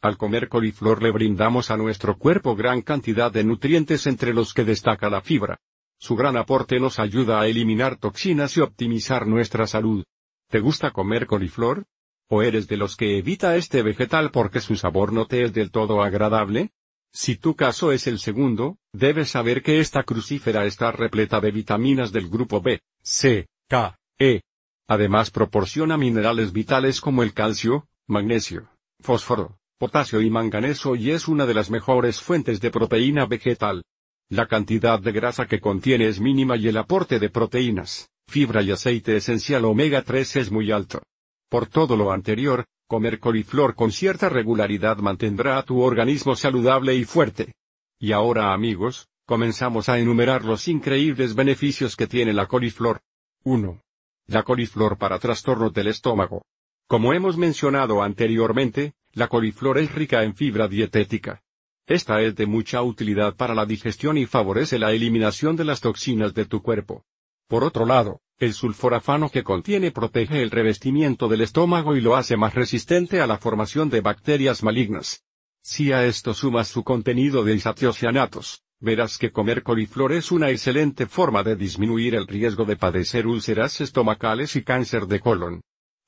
Al comer coliflor le brindamos a nuestro cuerpo gran cantidad de nutrientes entre los que destaca la fibra. Su gran aporte nos ayuda a eliminar toxinas y optimizar nuestra salud. ¿Te gusta comer coliflor? ¿O eres de los que evita este vegetal porque su sabor no te es del todo agradable? Si tu caso es el segundo, debes saber que esta crucífera está repleta de vitaminas del grupo B, C, K, E. Además proporciona minerales vitales como el calcio, magnesio, fósforo, potasio y manganeso y es una de las mejores fuentes de proteína vegetal. La cantidad de grasa que contiene es mínima y el aporte de proteínas, fibra y aceite esencial omega 3 es muy alto. Por todo lo anterior, comer coliflor con cierta regularidad mantendrá a tu organismo saludable y fuerte. Y ahora amigos, comenzamos a enumerar los increíbles beneficios que tiene la coliflor. 1. La coliflor para trastornos del estómago. Como hemos mencionado anteriormente, la coliflor es rica en fibra dietética. Esta es de mucha utilidad para la digestión y favorece la eliminación de las toxinas de tu cuerpo. Por otro lado, el sulforafano que contiene protege el revestimiento del estómago y lo hace más resistente a la formación de bacterias malignas. Si a esto sumas su contenido de isatiocianatos, verás que comer coliflor es una excelente forma de disminuir el riesgo de padecer úlceras estomacales y cáncer de colon.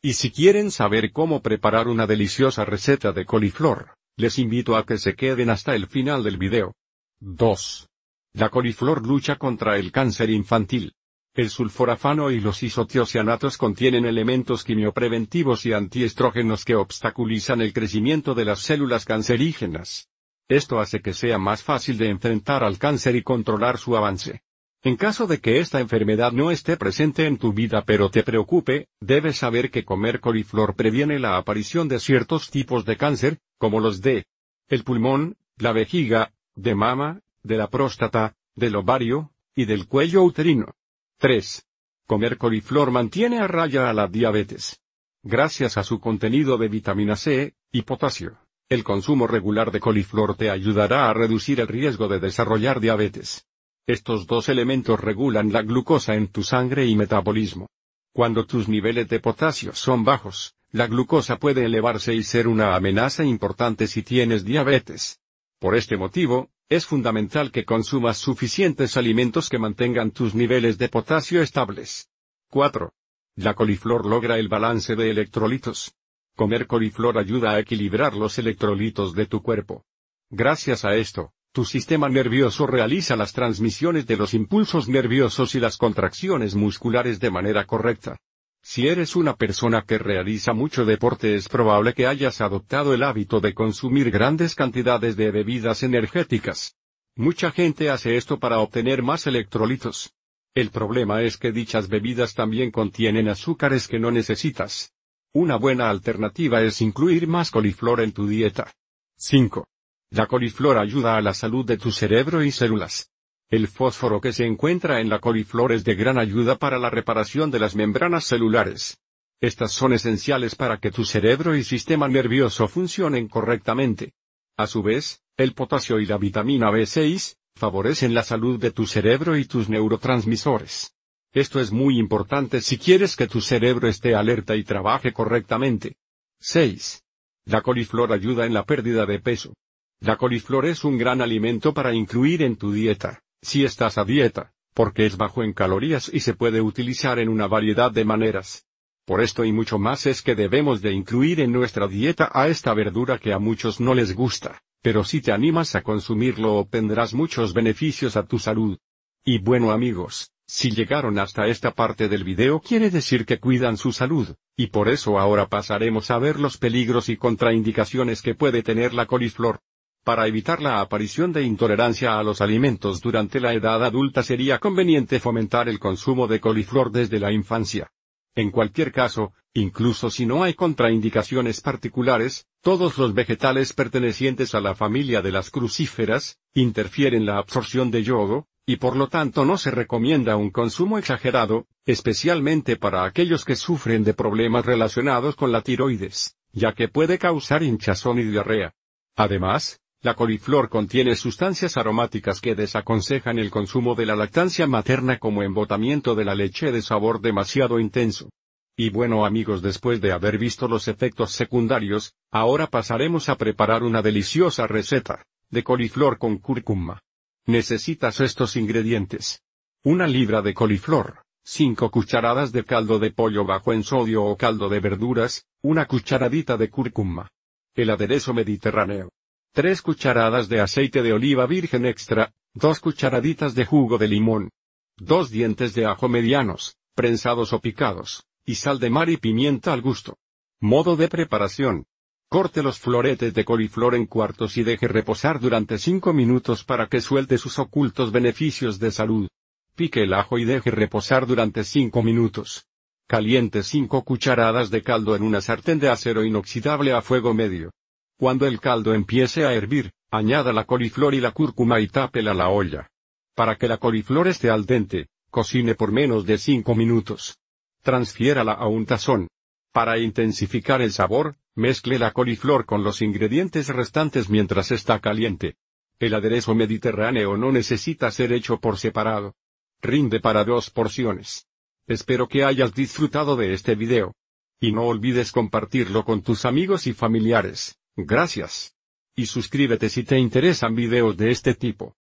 Y si quieren saber cómo preparar una deliciosa receta de coliflor, les invito a que se queden hasta el final del video. 2. La coliflor lucha contra el cáncer infantil. El sulforafano y los isotiocianatos contienen elementos quimiopreventivos y antiestrógenos que obstaculizan el crecimiento de las células cancerígenas. Esto hace que sea más fácil de enfrentar al cáncer y controlar su avance. En caso de que esta enfermedad no esté presente en tu vida pero te preocupe, debes saber que comer coliflor previene la aparición de ciertos tipos de cáncer, como los de el pulmón, la vejiga, de mama, de la próstata, del ovario, y del cuello uterino. 3. Comer coliflor mantiene a raya a la diabetes. Gracias a su contenido de vitamina C y potasio, el consumo regular de coliflor te ayudará a reducir el riesgo de desarrollar diabetes. Estos dos elementos regulan la glucosa en tu sangre y metabolismo. Cuando tus niveles de potasio son bajos, la glucosa puede elevarse y ser una amenaza importante si tienes diabetes. Por este motivo, es fundamental que consumas suficientes alimentos que mantengan tus niveles de potasio estables. 4. La coliflor logra el balance de electrolitos. Comer coliflor ayuda a equilibrar los electrolitos de tu cuerpo. Gracias a esto, tu sistema nervioso realiza las transmisiones de los impulsos nerviosos y las contracciones musculares de manera correcta. Si eres una persona que realiza mucho deporte es probable que hayas adoptado el hábito de consumir grandes cantidades de bebidas energéticas. Mucha gente hace esto para obtener más electrolitos. El problema es que dichas bebidas también contienen azúcares que no necesitas. Una buena alternativa es incluir más coliflor en tu dieta. 5. La coliflor ayuda a la salud de tu cerebro y células. El fósforo que se encuentra en la coliflor es de gran ayuda para la reparación de las membranas celulares. Estas son esenciales para que tu cerebro y sistema nervioso funcionen correctamente. A su vez, el potasio y la vitamina B6 favorecen la salud de tu cerebro y tus neurotransmisores. Esto es muy importante si quieres que tu cerebro esté alerta y trabaje correctamente. 6. La coliflor ayuda en la pérdida de peso. La coliflor es un gran alimento para incluir en tu dieta, si estás a dieta, porque es bajo en calorías y se puede utilizar en una variedad de maneras. Por esto y mucho más es que debemos de incluir en nuestra dieta a esta verdura que a muchos no les gusta, pero si te animas a consumirlo obtendrás muchos beneficios a tu salud. Y bueno amigos, si llegaron hasta esta parte del video quiere decir que cuidan su salud, y por eso ahora pasaremos a ver los peligros y contraindicaciones que puede tener la coliflor. Para evitar la aparición de intolerancia a los alimentos durante la edad adulta sería conveniente fomentar el consumo de coliflor desde la infancia. En cualquier caso, incluso si no hay contraindicaciones particulares, todos los vegetales pertenecientes a la familia de las crucíferas, interfieren la absorción de yodo, y por lo tanto no se recomienda un consumo exagerado, especialmente para aquellos que sufren de problemas relacionados con la tiroides, ya que puede causar hinchazón y diarrea. Además, la coliflor contiene sustancias aromáticas que desaconsejan el consumo de la lactancia materna como embotamiento de la leche de sabor demasiado intenso. Y bueno amigos después de haber visto los efectos secundarios, ahora pasaremos a preparar una deliciosa receta, de coliflor con cúrcuma. Necesitas estos ingredientes. Una libra de coliflor, cinco cucharadas de caldo de pollo bajo en sodio o caldo de verduras, una cucharadita de cúrcuma. El aderezo mediterráneo, 3 cucharadas de aceite de oliva virgen extra, 2 cucharaditas de jugo de limón, 2 dientes de ajo medianos, prensados o picados, y sal de mar y pimienta al gusto. Modo de preparación. Corte los floretes de coliflor en cuartos y deje reposar durante 5 minutos para que suelte sus ocultos beneficios de salud. Pique el ajo y deje reposar durante 5 minutos. Caliente 5 cucharadas de caldo en una sartén de acero inoxidable a fuego medio. Cuando el caldo empiece a hervir, añada la coliflor y la cúrcuma y tápela la olla. Para que la coliflor esté al dente, cocine por menos de 5 minutos. Transfiérala a un tazón. Para intensificar el sabor, mezcle la coliflor con los ingredientes restantes mientras está caliente. El aderezo mediterráneo no necesita ser hecho por separado. Rinde para dos porciones. Espero que hayas disfrutado de este video. Y no olvides compartirlo con tus amigos y familiares. Gracias. Y suscríbete si te interesan videos de este tipo.